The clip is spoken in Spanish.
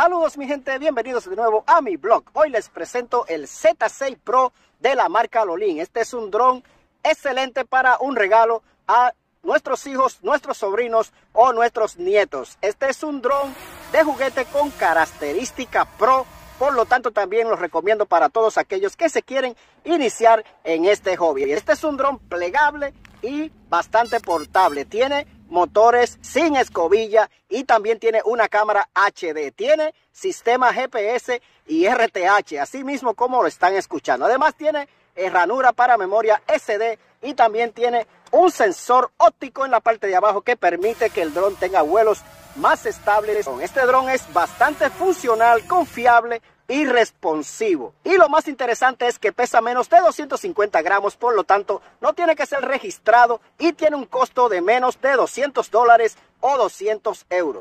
Saludos mi gente, bienvenidos de nuevo a mi blog. Hoy les presento el Z6 Pro de la marca Lolin. Este es un dron excelente para un regalo a nuestros hijos, nuestros sobrinos o nuestros nietos. Este es un dron de juguete con característica pro, por lo tanto también los recomiendo para todos aquellos que se quieren iniciar en este hobby. Este es un dron plegable y bastante portable. Tiene motores sin escobilla y también tiene una cámara HD. Tiene sistema GPS y RTH, así mismo como lo están escuchando. Además tiene eh, ranura para memoria SD y también tiene un sensor óptico en la parte de abajo que permite que el dron tenga vuelos más estables. Este dron es bastante funcional, confiable y responsivo. Y lo más interesante es que pesa menos de 250 gramos, por lo tanto no tiene que ser registrado y tiene un costo de menos de 200 dólares o 200 euros.